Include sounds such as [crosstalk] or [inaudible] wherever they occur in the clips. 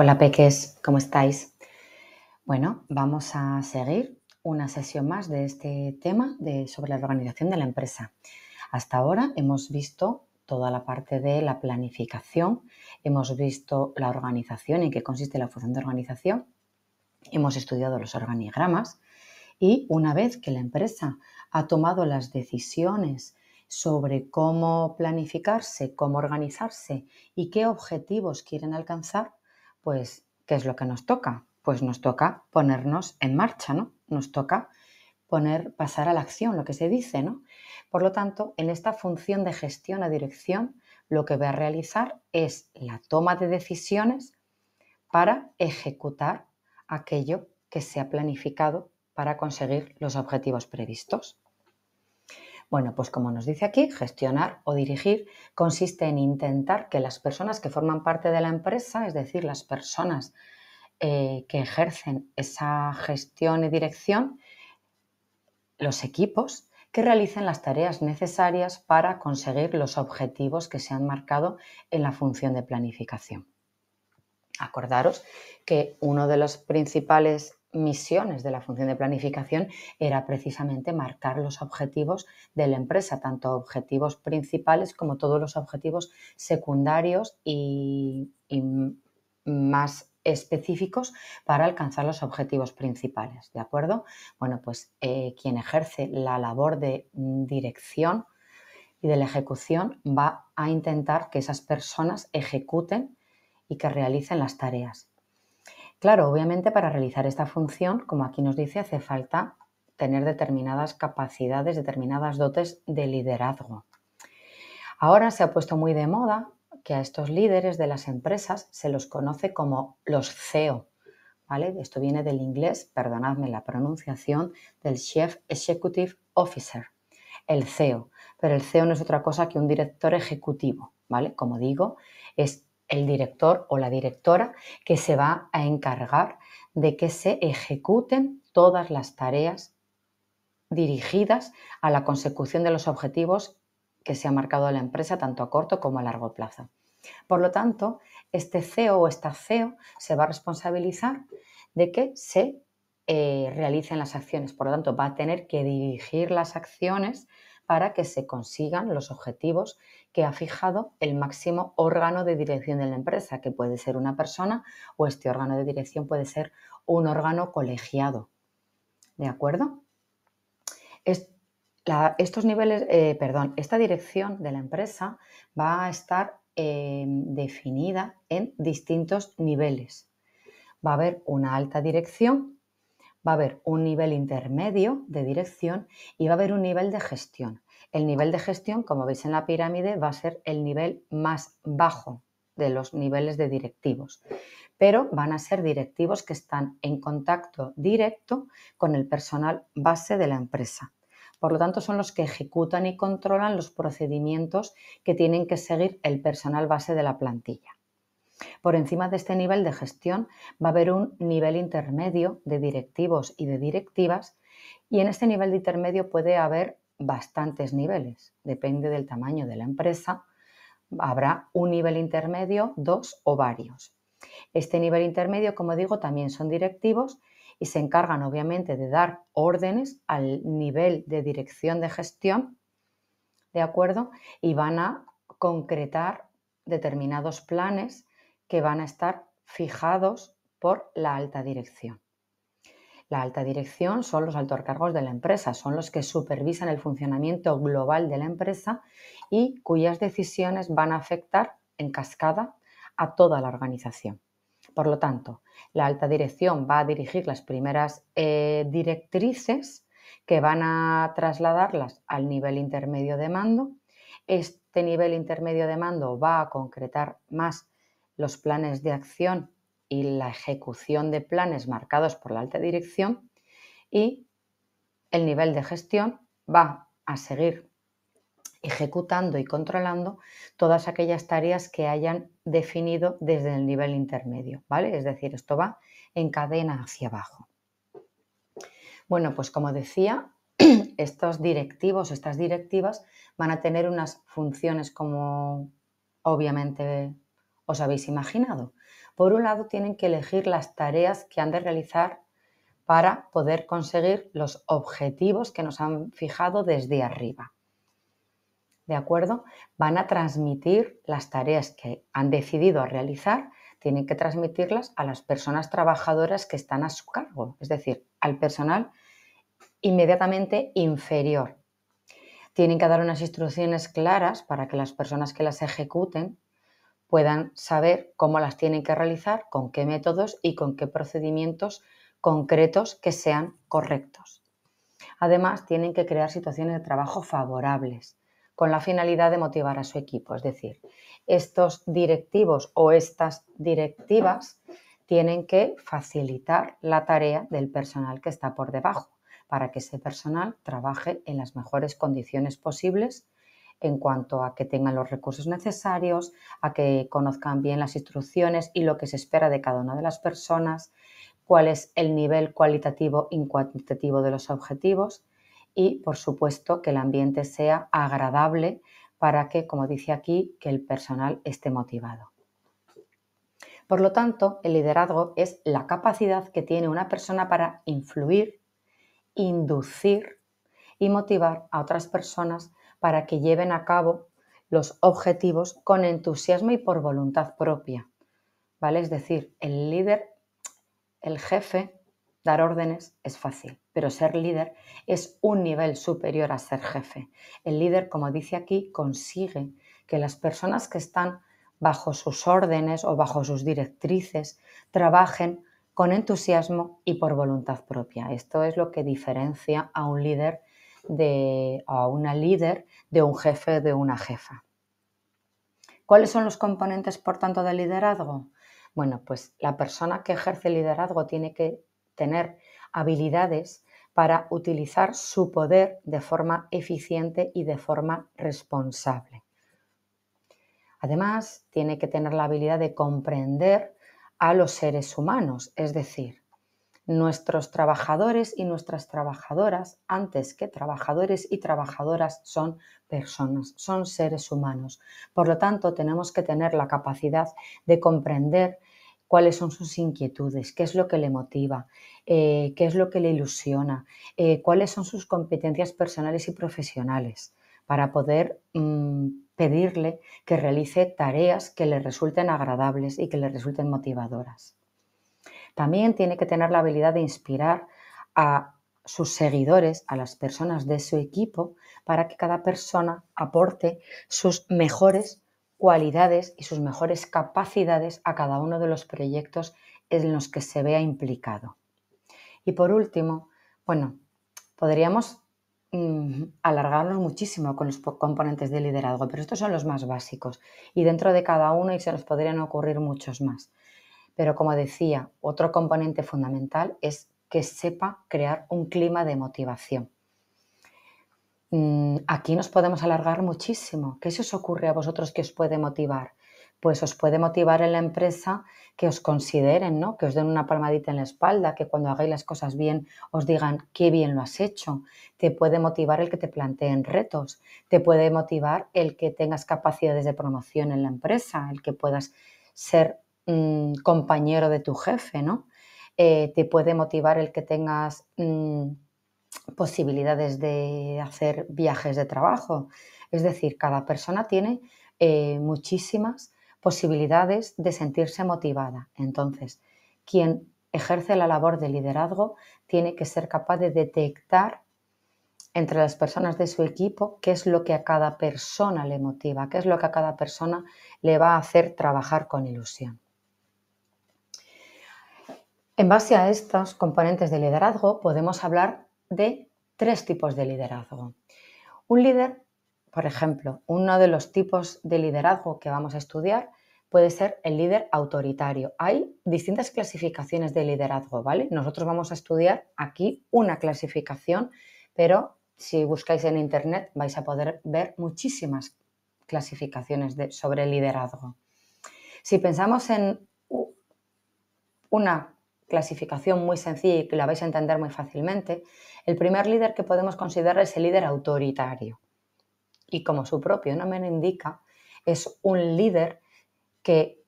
Hola peques, ¿cómo estáis? Bueno, vamos a seguir una sesión más de este tema de, sobre la organización de la empresa. Hasta ahora hemos visto toda la parte de la planificación, hemos visto la organización, en qué consiste la función de organización, hemos estudiado los organigramas y una vez que la empresa ha tomado las decisiones sobre cómo planificarse, cómo organizarse y qué objetivos quieren alcanzar, pues, ¿qué es lo que nos toca? Pues nos toca ponernos en marcha, ¿no? Nos toca poner, pasar a la acción, lo que se dice, ¿no? Por lo tanto, en esta función de gestión a dirección, lo que voy a realizar es la toma de decisiones para ejecutar aquello que se ha planificado para conseguir los objetivos previstos. Bueno, pues como nos dice aquí, gestionar o dirigir consiste en intentar que las personas que forman parte de la empresa, es decir, las personas eh, que ejercen esa gestión y dirección, los equipos, que realicen las tareas necesarias para conseguir los objetivos que se han marcado en la función de planificación. Acordaros que uno de los principales misiones de la función de planificación era precisamente marcar los objetivos de la empresa, tanto objetivos principales como todos los objetivos secundarios y, más específicos para alcanzar los objetivos principales, ¿de acuerdo? Bueno, pues eh, quien ejerce la labor de dirección y de la ejecución va a intentar que esas personas ejecuten y que realicen las tareas. Claro, obviamente para realizar esta función, como aquí nos dice, hace falta tener determinadas capacidades, determinadas dotes de liderazgo. Ahora se ha puesto muy de moda que a estos líderes de las empresas se los conoce como los CEO. ¿vale? Esto viene del inglés, perdonadme la pronunciación, del Chief Executive Officer, el CEO. Pero el CEO no es otra cosa que un director ejecutivo, ¿vale? Como digo, es el director o la directora que se va a encargar de que se ejecuten todas las tareas dirigidas a la consecución de los objetivos que se ha marcado la empresa tanto a corto como a largo plazo. Por lo tanto, este CEO o esta CEO se va a responsabilizar de que se eh, realicen las acciones. Por lo tanto, va a tener que dirigir las acciones para que se consigan los objetivos que ha fijado el máximo órgano de dirección de la empresa, que puede ser una persona o este órgano de dirección puede ser un órgano colegiado. ¿De acuerdo? estos niveles, eh, perdón, esta dirección de la empresa va a estar eh, definida en distintos niveles. Va a haber una alta dirección va a haber un nivel intermedio de dirección y va a haber un nivel de gestión. El nivel de gestión, como veis en la pirámide, va a ser el nivel más bajo de los niveles de directivos, pero van a ser directivos que están en contacto directo con el personal base de la empresa. Por lo tanto, son los que ejecutan y controlan los procedimientos que tienen que seguir el personal base de la plantilla. Por encima de este nivel de gestión va a haber un nivel intermedio de directivos y de directivas y en este nivel de intermedio puede haber bastantes niveles, depende del tamaño de la empresa, habrá un nivel intermedio, dos o varios. Este nivel intermedio, como digo, también son directivos y se encargan obviamente de dar órdenes al nivel de dirección de gestión, ¿de acuerdo? Y van a concretar determinados planes que van a estar fijados por la alta dirección. La alta dirección son los altos cargos de la empresa, son los que supervisan el funcionamiento global de la empresa y cuyas decisiones van a afectar en cascada a toda la organización. Por lo tanto, la alta dirección va a dirigir las primeras eh, directrices que van a trasladarlas al nivel intermedio de mando. Este nivel intermedio de mando va a concretar más los planes de acción y la ejecución de planes marcados por la alta dirección y el nivel de gestión va a seguir ejecutando y controlando todas aquellas tareas que hayan definido desde el nivel intermedio, ¿vale? Es decir, esto va en cadena hacia abajo. Bueno, pues como decía, [clears throat] estos directivos, estas directivas van a tener unas funciones como obviamente ¿Os habéis imaginado? Por un lado, tienen que elegir las tareas que han de realizar para poder conseguir los objetivos que nos han fijado desde arriba. ¿De acuerdo? Van a transmitir las tareas que han decidido realizar, tienen que transmitirlas a las personas trabajadoras que están a su cargo, es decir, al personal inmediatamente inferior. Tienen que dar unas instrucciones claras para que las personas que las ejecuten puedan saber cómo las tienen que realizar, con qué métodos y con qué procedimientos concretos que sean correctos. Además, tienen que crear situaciones de trabajo favorables con la finalidad de motivar a su equipo. Es decir, estos directivos o estas directivas tienen que facilitar la tarea del personal que está por debajo para que ese personal trabaje en las mejores condiciones posibles en cuanto a que tengan los recursos necesarios, a que conozcan bien las instrucciones y lo que se espera de cada una de las personas, cuál es el nivel cualitativo y cuantitativo de los objetivos y, por supuesto, que el ambiente sea agradable para que, como dice aquí, que el personal esté motivado. Por lo tanto, el liderazgo es la capacidad que tiene una persona para influir, inducir y motivar a otras personas para que lleven a cabo los objetivos con entusiasmo y por voluntad propia. ¿Vale? Es decir, el líder, el jefe, dar órdenes es fácil, pero ser líder es un nivel superior a ser jefe. El líder, como dice aquí, consigue que las personas que están bajo sus órdenes o bajo sus directrices trabajen con entusiasmo y por voluntad propia. Esto es lo que diferencia a un líder de, a una líder, de un jefe, de una jefa. ¿Cuáles son los componentes, por tanto, del liderazgo? Bueno, pues la persona que ejerce liderazgo tiene que tener habilidades para utilizar su poder de forma eficiente y de forma responsable. Además, tiene que tener la habilidad de comprender a los seres humanos, es decir, Nuestros trabajadores y nuestras trabajadoras, antes que trabajadores y trabajadoras, son personas, son seres humanos. Por lo tanto, tenemos que tener la capacidad de comprender cuáles son sus inquietudes, qué es lo que le motiva, eh, qué es lo que le ilusiona, eh, cuáles son sus competencias personales y profesionales, para poder mm, pedirle que realice tareas que le resulten agradables y que le resulten motivadoras. También tiene que tener la habilidad de inspirar a sus seguidores, a las personas de su equipo, para que cada persona aporte sus mejores cualidades y sus mejores capacidades a cada uno de los proyectos en los que se vea implicado. Y por último, bueno, podríamos mm, alargarnos muchísimo con los componentes de liderazgo, pero estos son los más básicos y dentro de cada uno se nos podrían ocurrir muchos más. Pero como decía, otro componente fundamental es que sepa crear un clima de motivación. Mm, aquí nos podemos alargar muchísimo. ¿Qué se os ocurre a vosotros que os puede motivar? Pues os puede motivar en la empresa que os consideren, ¿no? Que os den una palmadita en la espalda, que cuando hagáis las cosas bien os digan qué bien lo has hecho. Te puede motivar el que te planteen retos, te puede motivar el que tengas capacidades de promoción en la empresa, el que puedas ser compañero de tu jefe, ¿no? Eh, te puede motivar el que tengas mm, posibilidades de hacer viajes de trabajo. Es decir, cada persona tiene eh, muchísimas posibilidades de sentirse motivada. Entonces, quien ejerce la labor de liderazgo tiene que ser capaz de detectar entre las personas de su equipo qué es lo que a cada persona le motiva, qué es lo que a cada persona le va a hacer trabajar con ilusión. En base a estos componentes de liderazgo podemos hablar de tres tipos de liderazgo. Un líder, por ejemplo, uno de los tipos de liderazgo que vamos a estudiar puede ser el líder autoritario. Hay distintas clasificaciones de liderazgo, ¿vale? Nosotros vamos a estudiar aquí una clasificación, pero si buscáis en Internet vais a poder ver muchísimas clasificaciones sobre liderazgo. Si pensamos en una clasificación muy sencilla y que la vais a entender muy fácilmente, el primer líder que podemos considerar es el líder autoritario. Y como su propio nombre indica, es un líder que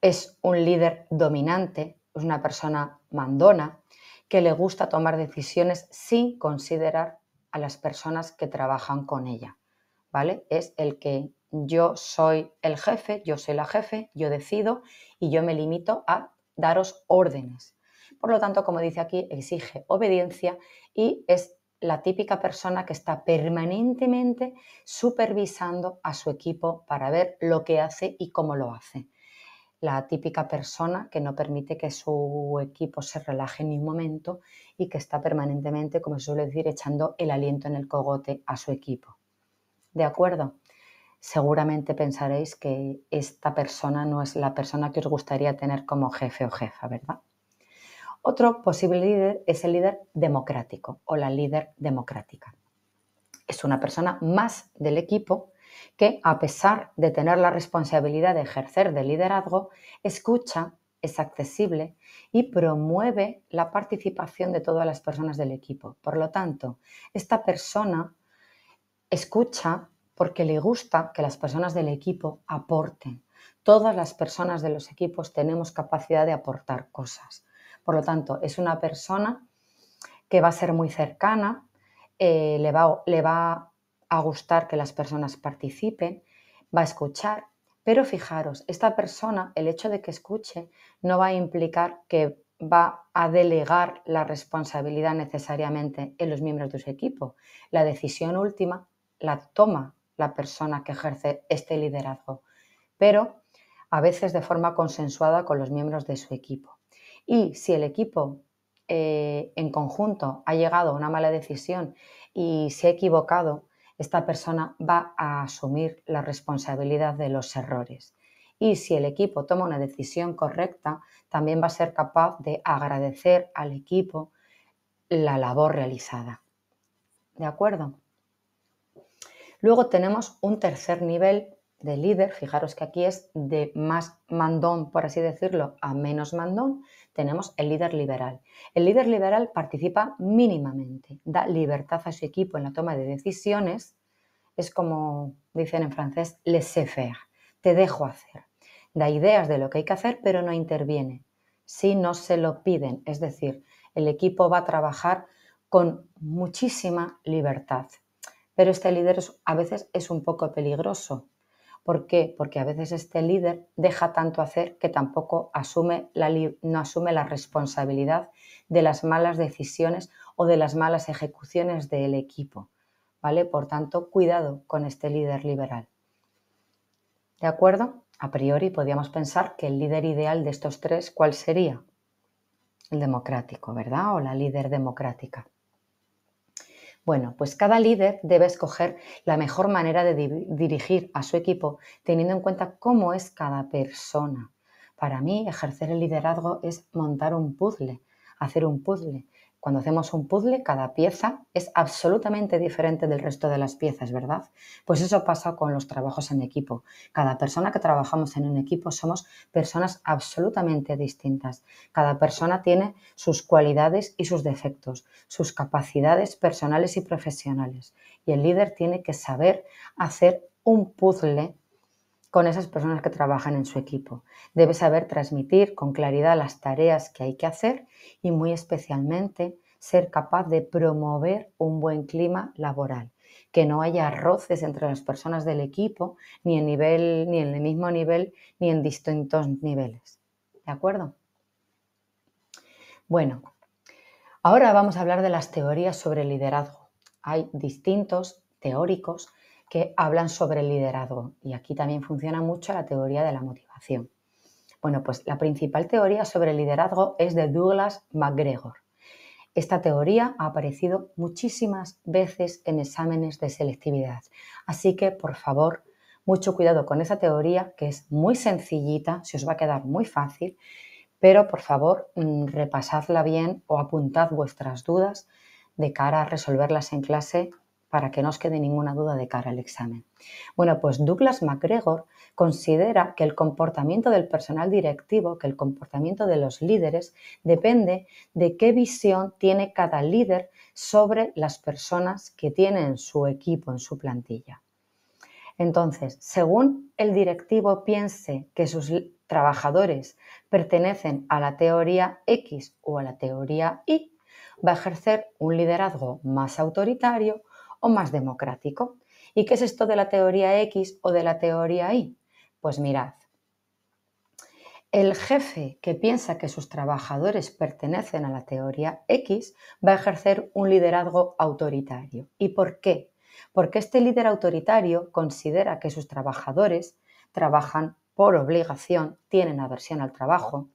es un líder dominante, es una persona mandona, que le gusta tomar decisiones sin considerar a las personas que trabajan con ella. ¿Vale? Es el que yo soy el jefe, yo soy la jefe, yo decido y yo me limito a daros órdenes. Por lo tanto, como dice aquí, exige obediencia y es la típica persona que está permanentemente supervisando a su equipo para ver lo que hace y cómo lo hace. La típica persona que no permite que su equipo se relaje ni un momento y que está permanentemente, como suele decir, echando el aliento en el cogote a su equipo. ¿De acuerdo? seguramente pensaréis que esta persona no es la persona que os gustaría tener como jefe o jefa, ¿verdad? Otro posible líder es el líder democrático o la líder democrática. Es una persona más del equipo que, a pesar de tener la responsabilidad de ejercer de liderazgo, escucha, es accesible y promueve la participación de todas las personas del equipo. Por lo tanto, esta persona escucha, porque le gusta que las personas del equipo aporten. Todas las personas de los equipos tenemos capacidad de aportar cosas. Por lo tanto, es una persona que va a ser muy cercana, eh, le va a gustar que las personas participen, va a escuchar, pero fijaros, esta persona, el hecho de que escuche, no va a implicar que va a delegar la responsabilidad necesariamente en los miembros de su equipo. La decisión última la toma la persona que ejerce este liderazgo, pero a veces de forma consensuada con los miembros de su equipo. Y si el equipo eh, en conjunto ha llegado a una mala decisión y se ha equivocado, esta persona va a asumir la responsabilidad de los errores. Y si el equipo toma una decisión correcta, también va a ser capaz de agradecer al equipo la labor realizada. ¿De acuerdo? Luego tenemos un tercer nivel de líder, fijaros que aquí es de más mandón, por así decirlo, a menos mandón, tenemos el líder liberal. El líder liberal participa mínimamente, da libertad a su equipo en la toma de decisiones, es como dicen en francés, laissez-faire, te dejo hacer. Da ideas de lo que hay que hacer, pero no interviene, si no se lo piden, es decir, el equipo va a trabajar con muchísima libertad. Pero este líder a veces es un poco peligroso. ¿Por qué? Porque a veces este líder deja tanto hacer que tampoco asume la, no asume la responsabilidad de las malas decisiones o de las malas ejecuciones del equipo. ¿Vale? Por tanto, cuidado con este líder liberal. ¿De acuerdo? A priori podríamos pensar que el líder ideal de estos tres, ¿cuál sería? El democrático, ¿verdad? O la líder democrática. Bueno, pues cada líder debe escoger la mejor manera de dirigir a su equipo teniendo en cuenta cómo es cada persona. Para mí, ejercer el liderazgo es montar un puzzle, hacer un puzzle. Cuando hacemos un puzzle, cada pieza es absolutamente diferente del resto de las piezas, ¿verdad? Pues eso pasa con los trabajos en equipo. Cada persona que trabajamos en un equipo somos personas absolutamente distintas. Cada persona tiene sus cualidades y sus defectos, sus capacidades personales y profesionales. Y el líder tiene que saber hacer un puzzle con esas personas que trabajan en su equipo. Debe saber transmitir con claridad las tareas que hay que hacer y muy especialmente ser capaz de promover un buen clima laboral, que no haya roces entre las personas del equipo, ni en nivel, ni en el mismo nivel, ni en distintos niveles. ¿De acuerdo? Bueno, ahora vamos a hablar de las teorías sobre liderazgo. Hay distintos teóricos que hablan sobre el liderazgo. Y aquí también funciona mucho la teoría de la motivación. Bueno, pues la principal teoría sobre el liderazgo es de Douglas MacGregor. Esta teoría ha aparecido muchísimas veces en exámenes de selectividad. Así que, por favor, mucho cuidado con esa teoría, que es muy sencillita, se os va a quedar muy fácil, pero por favor, mm, repasadla bien o apuntad vuestras dudas de cara a resolverlas en clase para que no os quede ninguna duda de cara al examen. Bueno, pues Douglas MacGregor considera que el comportamiento del personal directivo, que el comportamiento de los líderes, depende de qué visión tiene cada líder sobre las personas que tiene en su equipo, en su plantilla. Entonces, según el directivo piense que sus trabajadores pertenecen a la teoría X o a la teoría Y, va a ejercer un liderazgo más autoritario o más democrático. ¿Y qué es esto de la teoría X o de la teoría Y? Pues mirad, el jefe que piensa que sus trabajadores pertenecen a la teoría X va a ejercer un liderazgo autoritario. ¿Y por qué? Porque este líder autoritario considera que sus trabajadores trabajan por obligación, tienen aversión al trabajo,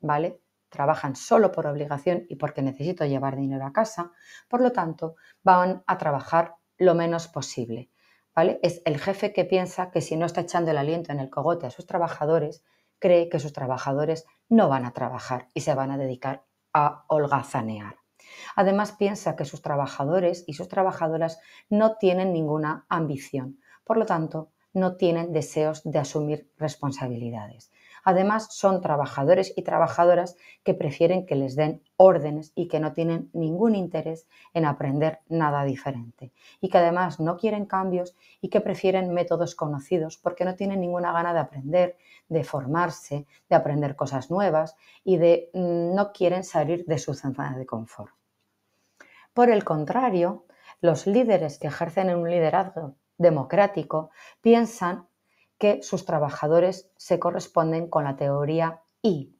¿vale? trabajan solo por obligación y porque necesito llevar dinero a casa, por lo tanto, van a trabajar lo menos posible. Es el jefe que piensa que si no está echando el aliento en el cogote a sus trabajadores, cree que sus trabajadores no van a trabajar y se van a dedicar a holgazanear. Además, piensa que sus trabajadores y sus trabajadoras no tienen ninguna ambición, por lo tanto, no tienen deseos de asumir responsabilidades. Además, son trabajadores y trabajadoras que prefieren que les den órdenes y que no tienen ningún interés en aprender nada diferente. Y que además no quieren cambios y que prefieren métodos conocidos porque no tienen ninguna gana de aprender, de formarse, de aprender cosas nuevas y de mm, no quieren salir de su zona de confort. Por el contrario, los líderes que ejercen un liderazgo democrático piensan que sus trabajadores se corresponden con la teoría I.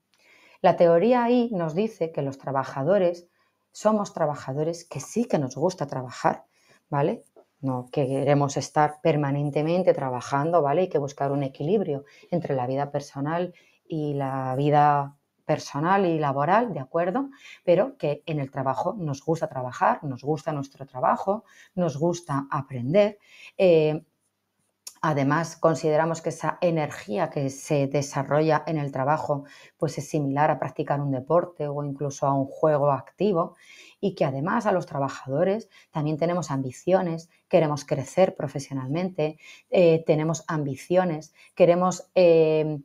La teoría I nos dice que los trabajadores somos trabajadores que sí que nos gusta trabajar, ¿vale? No que queremos estar permanentemente trabajando, ¿vale? Hay que buscar un equilibrio entre la vida personal y la vida personal y laboral, ¿de acuerdo? Pero que en el trabajo nos gusta trabajar, nos gusta nuestro trabajo, nos gusta aprender. Eh, Además, consideramos que esa energía que se desarrolla en el trabajo pues es similar a practicar un deporte o incluso a un juego activo y que además a los trabajadores también tenemos ambiciones, queremos crecer profesionalmente, eh, tenemos ambiciones, queremos eh,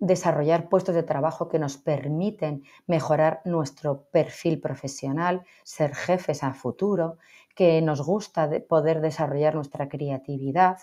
desarrollar puestos de trabajo que nos permiten mejorar nuestro perfil profesional, ser jefes a futuro, que nos gusta poder desarrollar nuestra creatividad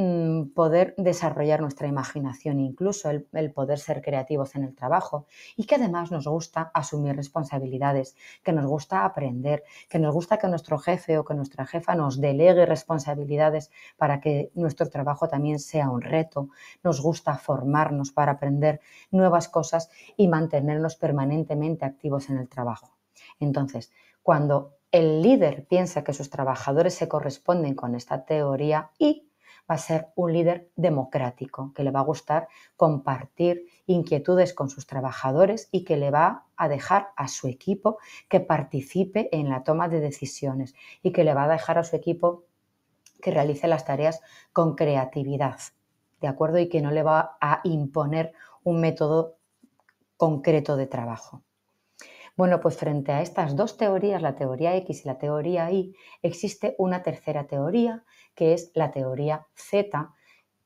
Mm, poder desarrollar nuestra imaginación, incluso el, el, poder ser creativos en el trabajo y que además nos gusta asumir responsabilidades, que nos gusta aprender, que nos gusta que nuestro jefe o que nuestra jefa nos delegue responsabilidades para que nuestro trabajo también sea un reto, nos gusta formarnos para aprender nuevas cosas y mantenernos permanentemente activos en el trabajo. Entonces, cuando el líder piensa que sus trabajadores se corresponden con esta teoría y va a ser un líder democrático, que le va a gustar compartir inquietudes con sus trabajadores y que le va a dejar a su equipo que participe en la toma de decisiones y que le va a dejar a su equipo que realice las tareas con creatividad, ¿de acuerdo? Y que no le va a imponer un método concreto de trabajo. Bueno, pues frente a estas dos teorías, la teoría X y la teoría Y, existe una tercera teoría, que es la teoría Z,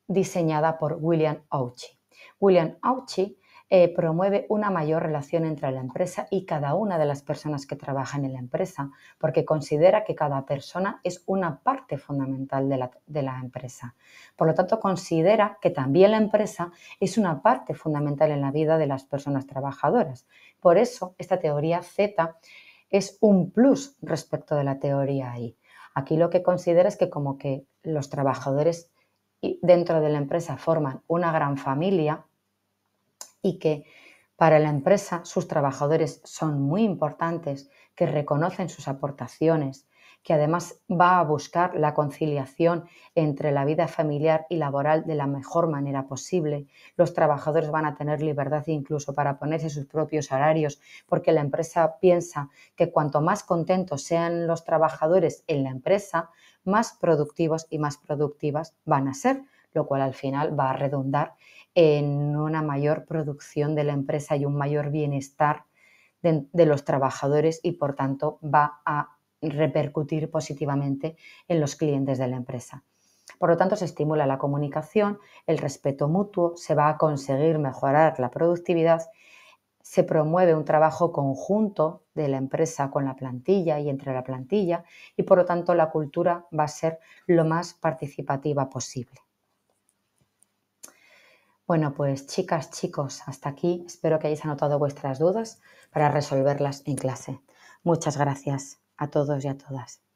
diseñada por William Auchi. William Auchi eh, promueve una mayor relación entre la empresa y cada una de las personas que trabajan en la empresa, porque considera que cada persona es una parte fundamental de la empresa. Por lo tanto, considera que también la empresa es una parte fundamental en la vida de las personas trabajadoras, por eso, esta teoría Z es un plus respecto de la teoría I. Aquí lo que considera es que como que los trabajadores dentro de la empresa forman una gran familia y que para la empresa sus trabajadores son muy importantes, que reconocen sus aportaciones, que además va a buscar la conciliación entre la vida familiar y laboral de la mejor manera posible. Los trabajadores van a tener libertad incluso para ponerse sus propios horarios, porque la empresa piensa que cuanto más contentos sean los trabajadores en la empresa, más productivos y más productivas van a ser, lo cual al final va a redundar en una mayor producción de la empresa y un mayor bienestar de, de, los trabajadores y por tanto va a repercutir positivamente en los clientes de la empresa. Por lo tanto, se estimula la comunicación, el respeto mutuo, se va a conseguir mejorar la productividad, se promueve un trabajo conjunto de la empresa con la plantilla y entre la plantilla y por lo tanto la cultura va a ser lo más participativa posible. Bueno, pues chicas, chicos, hasta aquí. Espero que hayáis anotado vuestras dudas para resolverlas en clase. Muchas gracias a todos y a todas.